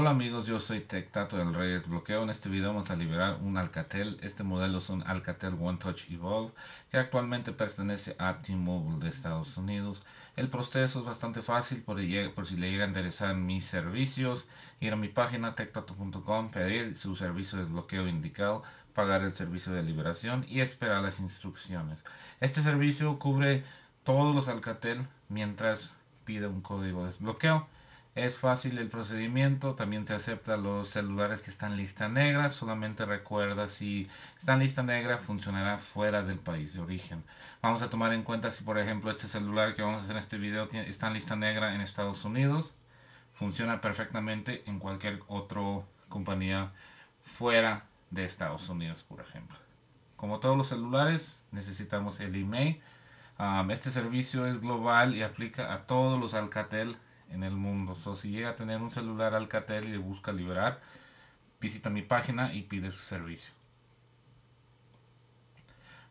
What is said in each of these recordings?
Hola amigos, yo soy Tectato del Rey Bloqueo. En este video vamos a liberar un Alcatel. Este modelo es un Alcatel One Touch Evolve que actualmente pertenece a T-Mobile de Estados Unidos. El proceso es bastante fácil por, por si le llega a enderezar mis servicios, ir a mi página tectato.com, pedir su servicio de desbloqueo indicado, pagar el servicio de liberación y esperar las instrucciones. Este servicio cubre todos los Alcatel mientras pide un código de desbloqueo. Es fácil el procedimiento, también se acepta los celulares que están lista negra, solamente recuerda si están lista negra funcionará fuera del país de origen. Vamos a tomar en cuenta si por ejemplo este celular que vamos a hacer en este video está en lista negra en Estados Unidos, funciona perfectamente en cualquier otra compañía fuera de Estados Unidos por ejemplo. Como todos los celulares necesitamos el email. Ah, este servicio es global y aplica a todos los Alcatel en el mundo. O si llega a tener un celular Alcatel y le busca liberar, visita mi página y pide su servicio.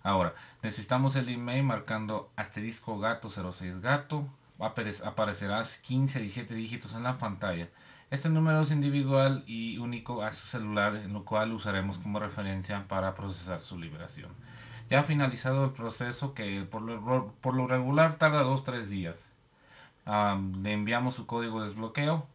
Ahora, necesitamos el email marcando asterisco gato 06 gato. Aparecerás 15 7 dígitos en la pantalla. Este número es individual y único a su celular, en lo cual usaremos como referencia para procesar su liberación. Ya ha finalizado el proceso que por lo, por lo regular tarda 2-3 días le enviamos su código de desbloqueo,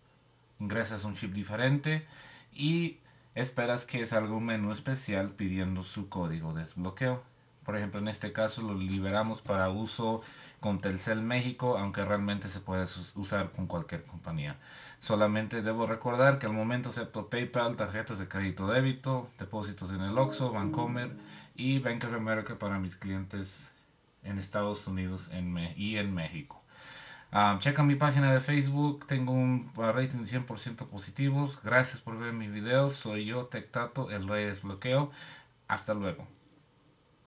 ingresas un chip diferente y esperas que salga un menú especial pidiendo su código de desbloqueo. Por ejemplo, en este caso lo liberamos para uso con Telcel México, aunque realmente se puede usar con cualquier compañía. Solamente debo recordar que al momento acepto PayPal, tarjetas de crédito débito, depósitos en el Oxxo, Bancomer y Bank of America para mis clientes en Estados Unidos y en México. Ah, checa mi página de Facebook, tengo un rating de 100% positivos. Gracias por ver mis videos. Soy yo, Tectato, el rey desbloqueo. Hasta luego.